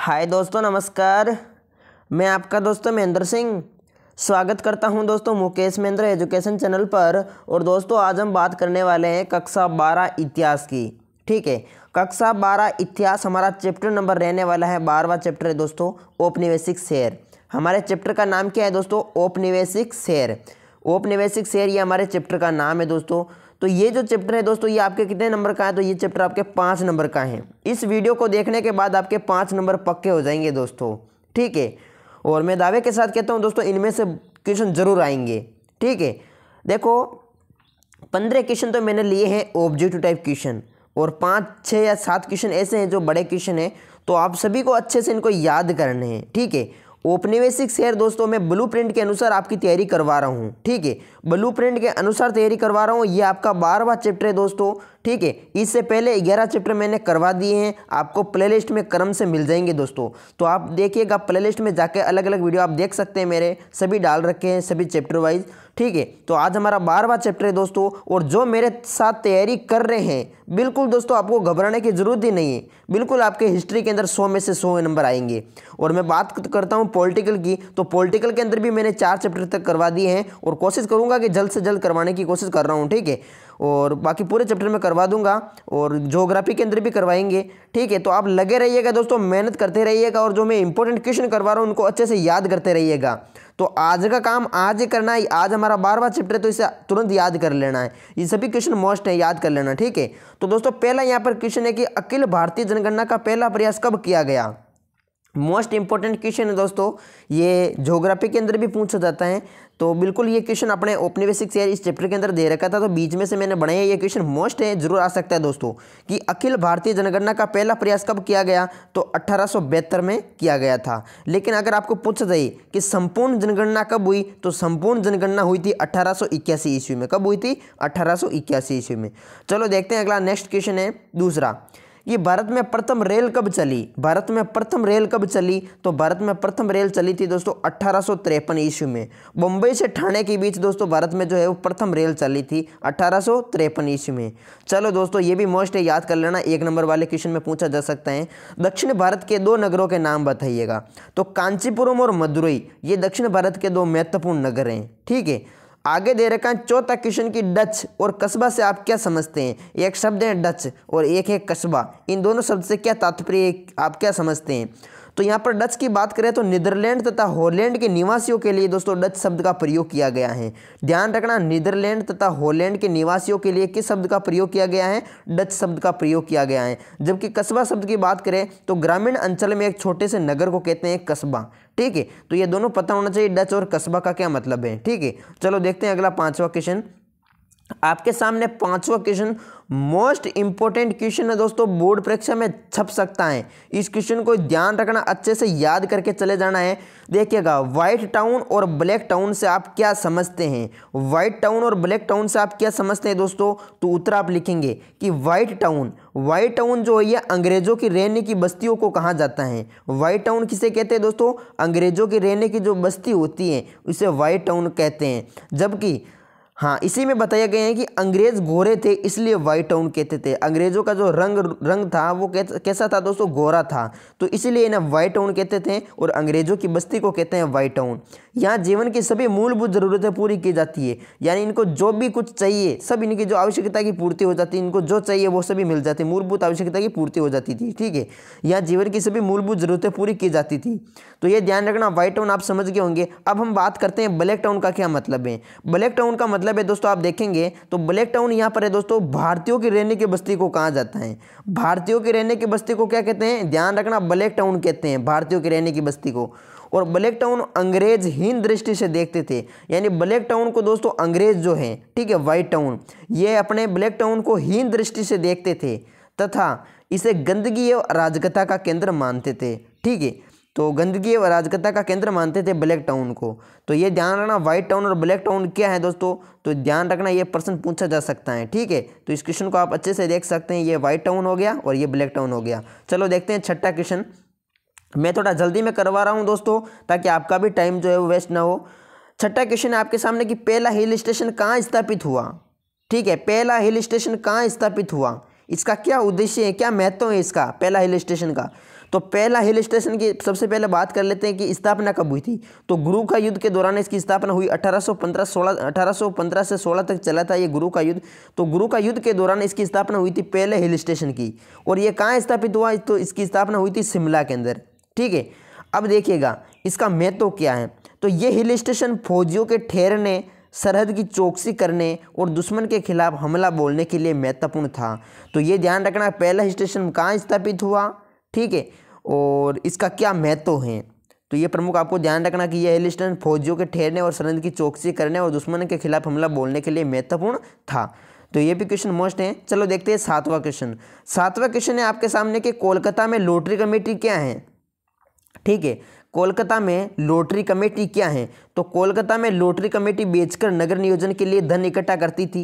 हाय दोस्तों नमस्कार मैं आपका दोस्तों महेंद्र सिंह स्वागत करता हूं दोस्तों मुकेश महेंद्र एजुकेशन चैनल पर और दोस्तों आज हम बात करने वाले हैं कक्षा बारह इतिहास की ठीक है कक्षा बारह इतिहास हमारा चैप्टर नंबर रहने वाला है बारहवा चैप्टर है दोस्तों औपनिवेशिक शेर हमारे चैप्टर का नाम क्या है दोस्तों औपनिवेशिक शेर औपनिवेशिक शेर ये हमारे चैप्टर का नाम है दोस्तों तो ये जो चैप्टर है दोस्तों ये आपके कितने नंबर का है तो ये चैप्टर आपके पाँच नंबर का है इस वीडियो को देखने के बाद आपके पाँच नंबर पक्के हो जाएंगे दोस्तों ठीक है और मैं दावे के साथ कहता हूँ दोस्तों इनमें से क्वेश्चन ज़रूर आएंगे ठीक है देखो पंद्रह क्वेश्चन तो मैंने लिए हैं ऑब्जेक्टिव टाइप क्वेश्चन और पाँच छः या सात क्वेश्चन ऐसे हैं जो बड़े क्वेश्चन हैं तो आप सभी को अच्छे से इनको याद करने हैं ठीक है औपनिवेशिक शेयर दोस्तों मैं ब्लूप्रिंट के अनुसार आपकी तैयारी करवा रहा हूँ ठीक है ब्लूप्रिंट के अनुसार तैयारी करवा रहा हूँ ये आपका बारहवा चैप्टर है दोस्तों ठीक है इससे पहले ग्यारह चैप्टर मैंने करवा दिए हैं आपको प्लेलिस्ट में क्रम से मिल जाएंगे दोस्तों तो आप देखिएगा प्लेलिस्ट में जाके अलग अलग वीडियो आप देख सकते हैं मेरे सभी डाल रखे हैं सभी चैप्टर वाइज ठीक है तो आज हमारा बारहवा चैप्टर है दोस्तों और जो मेरे साथ तैयारी कर रहे हैं बिल्कुल दोस्तों आपको घबराने की ज़रूरत ही नहीं है बिल्कुल आपके हिस्ट्री के अंदर सौ में से सौ नंबर आएंगे और मैं बात करता हूँ पॉलिटिकल की तो पॉलिटिकल के अंदर भी मैंने चार चैप्टर तक करवा दिए हैं और कोशिश करूँगा कि जल्द से जल्द करवाने की कोशिश कर रहा हूँ ठीक है और बाकी पूरे चैप्टर में करवा दूंगा और जोग्राफी के अंदर भी करवाएंगे ठीक है तो आप लगे रहिएगा दोस्तों मेहनत करते रहिएगा और जो मैं इंपॉर्टेंट क्वेश्चन करवा रहा हूँ उनको अच्छे से याद करते रहिएगा तो आज का काम आज ही करना है आज हमारा बारवा चैप्टर है तो इसे तुरंत याद कर लेना है ये सभी क्वेश्चन मोस्ट है याद कर लेना ठीक है तो दोस्तों पहला यहाँ पर क्वेश्चन है कि अखिल भारतीय जनगणना का पहला प्रयास कब किया गया मोस्ट इंपॉर्टेंट क्वेश्चन है दोस्तों ये जोग्राफी के अंदर भी पूछा जाता है तो बिल्कुल ये क्वेश्चन अपने औपनिवेशिक शहर इस चैप्टर के अंदर दे रखा था तो बीच में से मैंने बनाया ये क्वेश्चन मोस्ट है जरूर आ सकता है दोस्तों कि अखिल भारतीय जनगणना का पहला प्रयास कब किया गया तो अट्ठारह में किया गया था लेकिन अगर आपको पूछा जाए कि संपूर्ण जनगणना कब हुई तो संपूर्ण जनगणना हुई थी अट्ठारह ईस्वी में कब हुई थी अट्ठारह ईस्वी में चलो देखते हैं अगला नेक्स्ट क्वेश्चन है दूसरा ये भारत में प्रथम रेल कब चली भारत में प्रथम रेल कब चली तो भारत में प्रथम रेल चली थी दोस्तों अट्ठारह ईस्वी में मुंबई से ठाणे के बीच दोस्तों भारत में जो है वो प्रथम रेल चली थी अट्ठारह ईस्वी में चलो दोस्तों ये भी मोस्ट है याद कर लेना एक नंबर वाले क्वेश्चन में पूछा जा सकता है दक्षिण भारत के दो नगरों के नाम बताइएगा तो कांचीपुरम और मदुरई ये दक्षिण भारत के दो महत्वपूर्ण नगर हैं ठीक है आगे दे रखा है चौथा क्वेश्चन की डच और कस्बा से आप क्या समझते हैं एक शब्द है डच और एक है कस्बा इन दोनों शब्द से क्या तात्पर्य आप क्या समझते हैं तो यहाँ पर डच की बात करें तो नीदरलैंड तथा हॉलैंड के निवासियों के लिए दोस्तों डच शब्द का प्रयोग किया गया है ध्यान रखना नीदरलैंड तथा हॉलैंड के निवासियों के लिए किस शब्द का प्रयोग किया गया है डच शब्द का प्रयोग किया गया है जबकि कस्बा शब्द की बात करें तो ग्रामीण अंचल में एक छोटे से नगर को कहते हैं कस्बा ठीक है तो ये दोनों पता होना चाहिए डच और कस्बा का क्या मतलब है ठीक है चलो देखते हैं अगला पांचवा क्वेश्चन आपके सामने पांचवा क्वेश्चन मोस्ट इंपॉर्टेंट क्वेश्चन है दोस्तों बोर्ड परीक्षा में छप सकता है इस क्वेश्चन को ध्यान रखना अच्छे से याद करके चले जाना है देखिएगा व्हाइट टाउन और ब्लैक टाउन से आप क्या समझते हैं व्हाइट टाउन और ब्लैक टाउन से आप क्या समझते हैं दोस्तों तो उत्तर आप लिखेंगे कि व्हाइट टाउन व्हाइट टाउन जो है यह अंग्रेजों की रहने की बस्तियों को कहा जाता है व्हाइट टाउन किसे कहते हैं दोस्तों अंग्रेजों की रहने की जो बस्ती होती है उसे व्हाइट टाउन कहते हैं जबकि हाँ इसी में बताया गया है कि अंग्रेज़ गोरे थे इसलिए वाइट टाउन कहते थे अंग्रेज़ों का जो रंग रंग था वो कैसा था दोस्तों गोरा था तो इसीलिए इन्हें वाइट टाउन कहते थे और अंग्रेज़ों की बस्ती को कहते हैं वाइट टाउन यहाँ जीवन की सभी मूलभूत ज़रूरतें पूरी की जाती है यानी इनको जो भी कुछ चाहिए सब इनकी जो आवश्यकता की पूर्ति हो जाती है इनको जो चाहिए वो सभी मिल जाती मूलभूत आवश्यकता की पूर्ति हो जाती थी ठीक है यहाँ जीवन की सभी मूलभूत ज़रूरतें पूरी की जाती थी तो ये ध्यान रखना वाइट टाउन आप समझ गए होंगे अब हम बात करते हैं ब्लैक टाउन का क्या मतलब है ब्लैक टाउन का मतलब मतलब है दोस्तों आप देखेंगे तो ब्लैक टाउन यहाँ पर है दोस्तों भारतीयों के रहने की बस्ती को कहा जाता है भारतीयों के रहने की बस्ती को क्या कहते हैं ध्यान रखना ब्लैक टाउन कहते हैं भारतीयों के रहने की बस्ती को और ब्लैक टाउन अंग्रेज हीन दृष्टि से देखते थे यानी ब्लैक टाउन को दोस्तों अंग्रेज जो है ठीक है वाइट टाउन ये अपने ब्लैक टाउन को हीन दृष्टि से देखते थे तथा इसे गंदगी और अराजकता का केंद्र मानते थे ठीक है तो गंदगी व अराजकता का केंद्र मानते थे ब्लैक टाउन को तो ये ध्यान रखना व्हाइट टाउन और ब्लैक टाउन क्या है दोस्तों तो ध्यान रखना ये प्रश्न पूछा जा सकता है ठीक है तो इस क्वेश्चन को आप अच्छे से देख सकते हैं ये व्हाइट टाउन हो गया और ये ब्लैक टाउन हो गया चलो देखते हैं छठा क्वेश्चन मैं थोड़ा जल्दी में करवा रहा हूँ दोस्तों ताकि आपका भी टाइम जो है वो वेस्ट ना हो छठा क्वेश्चन है आपके सामने कि पहला हिल स्टेशन कहाँ स्थापित हुआ ठीक है पहला हिल स्टेशन कहाँ स्थापित हुआ इसका क्या उद्देश्य है क्या महत्व है इसका पहला हिल स्टेशन का तो पहला हिल स्टेशन की सबसे पहले बात कर लेते हैं कि स्थापना कब हुई थी तो गुरु का युद्ध के दौरान इसकी स्थापना हुई 1815 16 1815 से 16 तक चला था ये गुरु का युद्ध तो गुरु का युद्ध के दौरान इसकी स्थापना हुई थी पहले हिल स्टेशन की और ये कहाँ स्थापित हुआ तो इसकी स्थापना हुई थी शिमला के अंदर ठीक है अब देखिएगा इसका महत्व क्या है तो ये हिल स्टेशन फौजियों के ठहरने सरहद की चौकसी करने और दुश्मन के खिलाफ हमला बोलने के लिए महत्वपूर्ण था तो ये ध्यान रखना पहला स्टेशन कहाँ स्थापित हुआ ठीक है और इसका क्या महत्व है तो ये प्रमुख आपको ध्यान रखना कि यह हिल स्टेशन फौजियों के ठहरने और सरहद की चौकसी करने और दुश्मन के खिलाफ हमला बोलने के लिए महत्वपूर्ण था तो ये भी क्वेश्चन मोस्ट है चलो देखते हैं सातवां क्वेश्चन सातवां क्वेश्चन है आपके सामने कि कोलकाता में लोटरी कमेटी क्या है ठीक है कोलकाता में लोटरी कमेटी क्या है तो कोलकाता में लोटरी कमेटी बेचकर नगर नियोजन के लिए धन इकट्ठा करती थी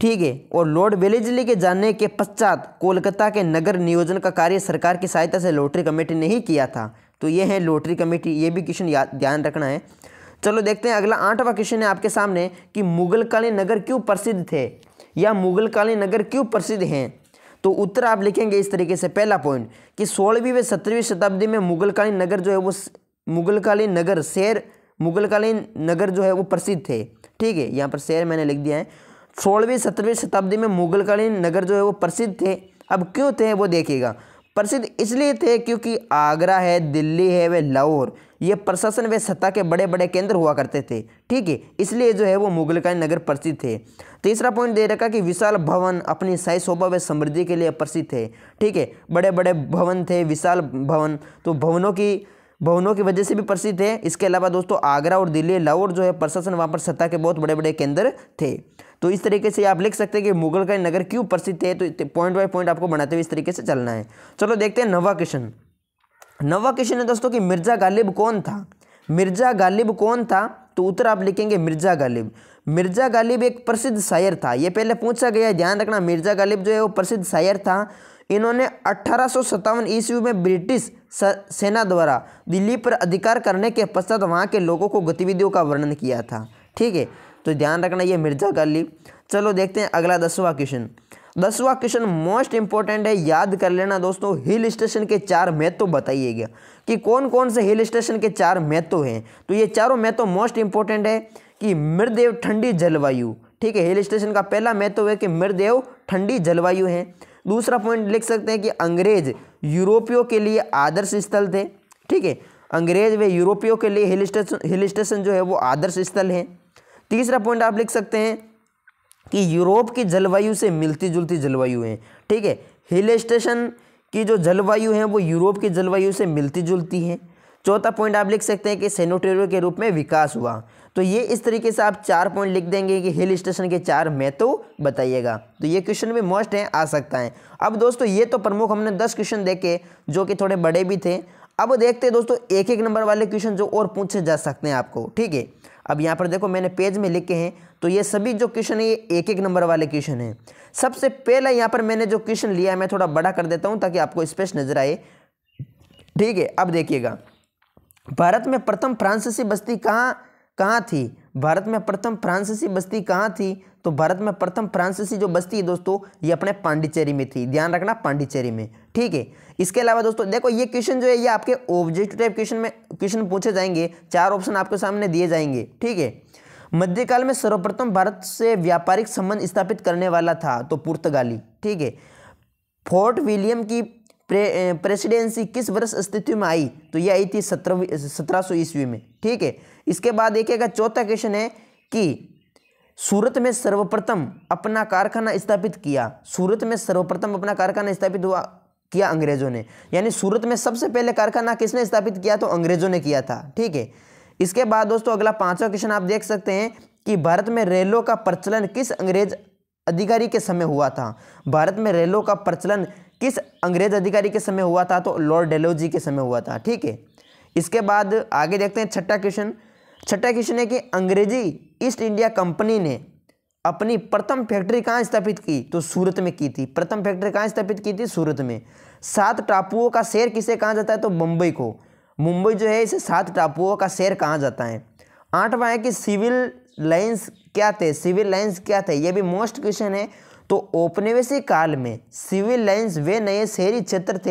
ठीक है और लॉर्ड वेलेजली के जाने के पश्चात कोलकाता के नगर नियोजन का कार्य सरकार की सहायता से लोटरी कमेटी ने ही किया था तो ये है लोटरी कमेटी ये भी क्वेश्चन याद ध्यान रखना है चलो देखते हैं अगला आठवां क्वेश्चन है आपके सामने कि मुगलकालीन नगर क्यों प्रसिद्ध थे या मुगलकालीन नगर क्यों प्रसिद्ध हैं तो उत्तर आप लिखेंगे इस तरीके से पहला पॉइंट कि सोलहवीं व सत्रहवीं शताब्दी में मुगलकालीन नगर जो है वो मुगलकालीन नगर शहर मुगलकालीन नगर जो है वो प्रसिद्ध थे ठीक है यहाँ पर शहर मैंने लिख दिया है सोलहवीं सत्रहवीं शताब्दी में मुगलकालीन नगर जो है वो प्रसिद्ध थे अब क्यों थे वो देखिएगा प्रसिद्ध इसलिए थे क्योंकि आगरा है दिल्ली है वे लाहौर ये प्रशासन व सत्ता के बड़े बड़े केंद्र हुआ करते थे ठीक है इसलिए जो है वो मुगलकालीन नगर प्रसिद्ध थे तीसरा पॉइंट दे रखा कि विशाल भवन अपनी साई शोभा व समृद्धि के लिए प्रसिद्ध थे ठीक है बड़े बड़े भवन थे विशाल भवन तो भवनों की भवनों की वजह से भी प्रसिद्ध है इसके अलावा दोस्तों आगरा और दिल्ली लाहौर जो है प्रशासन वहाँ पर सत्ता के बहुत बड़े बड़े केंद्र थे तो इस तरीके से आप लिख सकते हैं कि मुगल का नगर क्यों प्रसिद्ध है तो पॉइंट बाय पॉइंट आपको बनाते हुए इस तरीके से चलना है चलो देखते हैं नवा किशन नवा किशन है दोस्तों कि मिर्ज़ा गालिब कौन था मिर्ज़ा गालिब कौन था तो उत्तर आप लिखेंगे मिर्ज़ा गालिब मिर्ज़ा गालिब एक प्रसिद्ध शायर था ये पहले पूछा गया ध्यान रखना मिर्ज़ा गालिब जो है वो प्रसिद्ध शायर था इन्होंने अठारह ईस्वी में ब्रिटिश सेना द्वारा दिल्ली पर अधिकार करने के पश्चात वहाँ के लोगों को गतिविधियों का वर्णन किया था ठीक है तो ध्यान रखना ये मिर्जा गाली चलो देखते हैं अगला दसवां क्वेश्चन दसवां क्वेश्चन मोस्ट इंपॉर्टेंट है याद कर लेना दोस्तों हिल स्टेशन के चार महत्व तो गया कि कौन कौन से हिल स्टेशन के चार महत्व तो हैं तो ये चारों महत्व तो मोस्ट इंपॉर्टेंट है कि मृदेव ठंडी जलवायु ठीक है हिल स्टेशन का पहला महत्व तो है कि मृदेव ठंडी जलवायु है दूसरा पॉइंट लिख सकते हैं कि अंग्रेज यूरोपियों के लिए आदर्श स्थल थे ठीक है अंग्रेज वे यूरोपियों के लिए हिल स्टेशन हिल स्टेशन जो है वो आदर्श स्थल है तीसरा पॉइंट आप लिख सकते हैं कि यूरोप की जलवायु से मिलती जुलती जलवायु है ठीक है हिल स्टेशन की जो जलवायु है वो यूरोप की जलवायु से मिलती जुलती है चौथा पॉइंट आप लिख सकते हैं कि सेनोटेरियो के रूप में विकास हुआ तो ये इस तरीके से आप चार पॉइंट लिख देंगे कि हिल स्टेशन के चार मैं तो बताइएगा तो ये क्वेश्चन भी मोस्ट है आ सकता है अब दोस्तों ये तो प्रमुख हमने दस क्वेश्चन देखे जो कि थोड़े बड़े भी थे अब देखते हैं दोस्तों एक एक नंबर वाले क्वेश्चन जो और पूछे जा सकते हैं आपको ठीक है अब यहाँ पर देखो मैंने पेज में लिखे हैं तो ये सभी जो क्वेश्चन है ये एक एक नंबर वाले क्वेश्चन हैं सबसे पहला यहाँ पर मैंने जो क्वेश्चन लिया है मैं थोड़ा बड़ा कर देता हूँ ताकि आपको स्पेस नजर आए ठीक है अब देखिएगा भारत में प्रथम फ्रांसीसी बस्ती कहाँ कहाँ थी भारत में प्रथम फ्रांसीसी बस्ती कहाँ थी तो भारत में प्रथम फ्रांसीसी जो बस्ती है दोस्तों ये अपने पांडिचेरी में थी ध्यान रखना पांडिचेरी में ठीक है इसके अलावा दोस्तों देखो ये क्वेश्चन जो है ये आपके ऑब्जेक्टिव टाइप क्वेश्चन में क्वेश्चन पूछे जाएंगे चार ऑप्शन आपके सामने दिए जाएंगे ठीक है मध्यकाल में सर्वप्रथम भारत से व्यापारिक संबंध स्थापित करने वाला था तो पुर्तगाली ठीक है फोर्ट विलियम की प्रेसिडेंसी किस वर्ष अस्तित्व में आई तो ये आई थी सत्रहवीं सत्रह सौ ईस्वी में ठीक है इसके बाद देखिएगा चौथा क्वेश्चन है कि सूरत में सर्वप्रथम अपना कारखाना स्थापित किया सूरत में सर्वप्रथम अपना कारखाना स्थापित हुआ किया अंग्रेजों ने यानी सूरत में सबसे पहले कारखाना किसने स्थापित किया तो अंग्रेजों ने किया था ठीक है इसके बाद दोस्तों अगला पांचवा क्वेश्चन आप देख सकते हैं कि भारत में रेलों का प्रचलन किस अंग्रेज अधिकारी के समय हुआ था भारत में रेलों का प्रचलन किस अंग्रेज अधिकारी के समय हुआ था तो लॉर्ड डेलोजी के समय हुआ था ठीक है इसके बाद आगे देखते हैं छठा क्वेश्चन छठा क्वेश्चन है कि अंग्रेजी ईस्ट इंडिया कंपनी ने अपनी प्रथम फैक्ट्री कहाँ स्थापित की तो सूरत में की थी प्रथम फैक्ट्री कहाँ स्थापित की थी सूरत में सात टापुओं का शेर किसे कहा जाता है तो मुंबई को मुंबई जो है इसे सात टापुओं का शेर कहा जाता है आठवां है कि सिविल लाइन्स क्या थे सिविल लाइन्स क्या थे ये भी मोस्ट क्वेश्चन है तो औपनिवेशिक काल में सिविल लाइन्स वे नए शहरी क्षेत्र थे